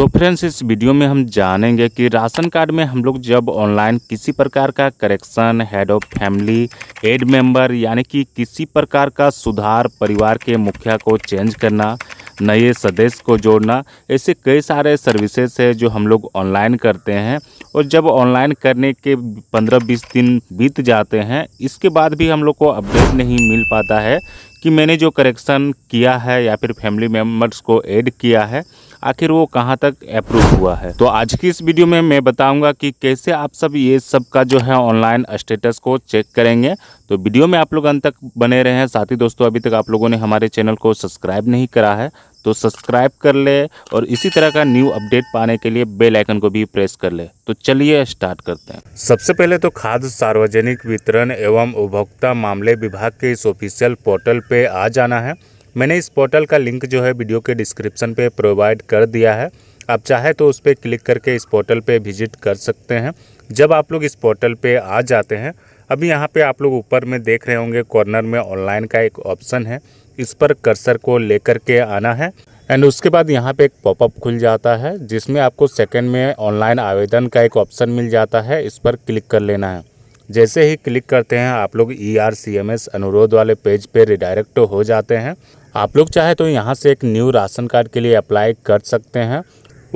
so friends इस video में हम जानेंगे कि राशन कार्ड में हम लोग जब ऑनलाइन किसी प्रकार का correction head of family add member यानी कि किसी प्रकार का सुधार परिवार के मुखिया को चेंज करना नए सदस्य को जोड़ना ऐसे कई सारे सर्विसेज है जो हम लोग ऑनलाइन करते हैं और जब ऑनलाइन करने के 15-20 दिन बीत जाते हैं इसके बाद भी हम लोग को अपडेट नहीं मिल पाता है कि मैंने जो करेक्शन किया है या फिर फैमिली मेम्बर्स को ऐड किया है आखिर वो कहाँ तक अप्रूव हुआ है तो आज की इस वीडियो में मैं बताऊंगा कि कैसे आप सब ये सब का जो है ऑनलाइन स्टेटस को चेक करेंगे तो वीडियो में आप लोग अंत तक बने रहे हैं साथ ही दोस्तों अभी तक आप लोगों ने हमारे चैनल को सब्सक्राइब नहीं करा है तो सब्सक्राइब कर ले और इसी तरह का न्यू अपडेट पाने के लिए बेल आइकन को भी प्रेस कर ले तो चलिए स्टार्ट करते हैं सबसे पहले तो खाद्य सार्वजनिक वितरण एवं उपभोक्ता मामले विभाग के इस ऑफिशियल पोर्टल पे आ जाना है मैंने इस पोर्टल का लिंक जो है वीडियो के डिस्क्रिप्शन पे प्रोवाइड कर दिया है आप चाहे तो उस पर क्लिक करके इस पोर्टल पे विजिट कर सकते हैं जब आप लोग इस पोर्टल पे आ जाते हैं अभी यहाँ पे आप लोग ऊपर में देख रहे होंगे कॉर्नर में ऑनलाइन का एक ऑप्शन है इस पर कर्सर को लेकर के आना है एंड उसके बाद यहाँ पे एक पॉपअप खुल जाता है जिसमें आपको सेकेंड में ऑनलाइन आवेदन का एक ऑप्शन मिल जाता है इस पर क्लिक कर लेना है जैसे ही क्लिक करते हैं आप लोग E R C M S अनुरोध वाले पेज पे रिडायरेक्ट हो जाते हैं आप लोग चाहे तो यहाँ से एक न्यू राशन कार्ड के लिए अप्लाई कर सकते हैं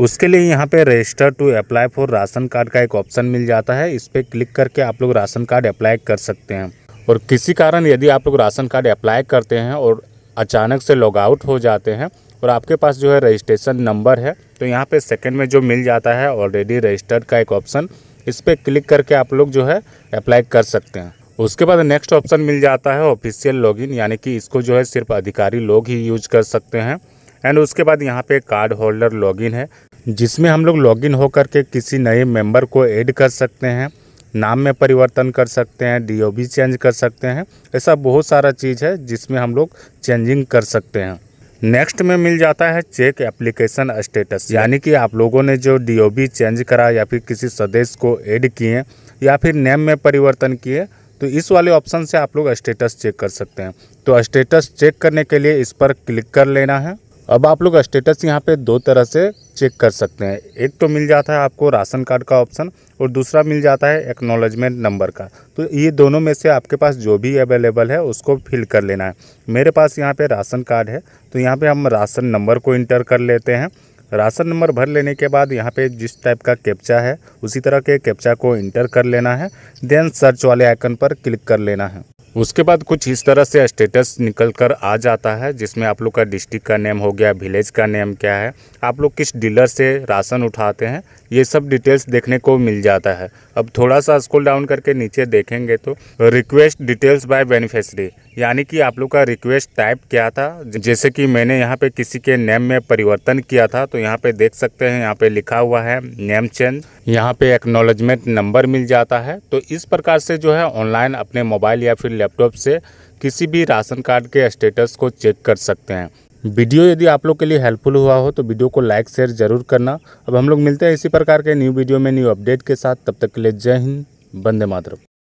उसके लिए यहाँ पे register to apply for ration card का एक ऑप्शन मिल जाता है इस पर क्लिक करके आप लोग राशन कार्ड अप्लाई कर सकते हैं और किसी कारण यदि आप लोग राशन कार्ड अप्लाई करते हैं और अचानक से लॉग आउट हो जाते हैं और आपके पास जो है रजिस्ट्रेशन नंबर है तो यहाँ पे सेकंड में जो मिल जाता है ऑलरेडी रजिस्टर्ड का एक ऑप्शन इस पर क्लिक करके आप लोग जो है अप्लाई कर सकते हैं उसके बाद नेक्स्ट ऑप्शन मिल जाता है ऑफिशियल लॉगिन यानी कि इसको जो है सिर्फ अधिकारी लोग ही यूज कर सकते हैं एंड उसके बाद यहाँ पे कार्ड होल्डर लॉगिन है जिसमें हम लोग लॉगिन होकर के किसी नए मेंबर को ऐड कर सकते हैं नाम में परिवर्तन कर सकते हैं डीओबी चेंज कर सकते हैं ऐसा बहुत सारा चीज़ है जिसमें हम लोग चेंजिंग कर सकते हैं नेक्स्ट में मिल जाता है चेक एप्लीकेशन स्टेटस यानी कि आप लोगों ने जो डीओबी चेंज करा या फिर किसी सदस्य को ऐड किए या फिर नेम में परिवर्तन किए तो इस वाले ऑप्शन से आप लोग स्टेटस चेक कर सकते हैं तो स्टेटस चेक करने के लिए इस पर क्लिक कर लेना है अब आप लोग स्टेटस यहाँ पे दो तरह से चेक कर सकते हैं एक तो मिल जाता है आपको राशन कार्ड का ऑप्शन और दूसरा मिल जाता है एक्नोलॉजमेंट नंबर का तो ये दोनों में से आपके पास जो भी अवेलेबल है उसको फिल कर लेना है मेरे पास यहाँ पे राशन कार्ड है तो यहाँ पे हम राशन नंबर को इंटर कर लेते हैं राशन नंबर भर लेने के बाद यहाँ पे जिस टाइप का कैप्चा है उसी तरह के कैप्चा को इंटर कर लेना है देन सर्च वाले आइकन पर क्लिक कर लेना है उसके बाद कुछ इस तरह से स्टेटस निकल कर आ जाता है जिसमें आप लोग का डिस्ट्रिक्ट का नेम हो गया विलेज का नेम क्या है आप लोग किस डीलर से राशन उठाते हैं ये सब डिटेल्स देखने को मिल जाता है अब थोड़ा सा स्कूल डाउन करके नीचे देखेंगे तो रिक्वेस्ट डिटेल्स बाय बेनिफिशरी यानी कि आप लोग का रिक्वेस्ट टाइप किया था जैसे कि मैंने यहाँ पे किसी के नेम में परिवर्तन किया था तो यहाँ पे देख सकते हैं यहाँ पे लिखा हुआ है नेम चेंज यहाँ पे एक्नोलॉजमेंट नंबर मिल जाता है तो इस प्रकार से जो है ऑनलाइन अपने मोबाइल या फिर लैपटॉप से किसी भी राशन कार्ड के स्टेटस को चेक कर सकते हैं वीडियो यदि आप लोग के लिए हेल्पफुल हुआ हो तो वीडियो को लाइक शेयर ज़रूर करना अब हम लोग मिलते हैं इसी प्रकार के न्यू वीडियो में न्यू अपडेट के साथ तब तक के लिए जय हिंद बंदे मातरम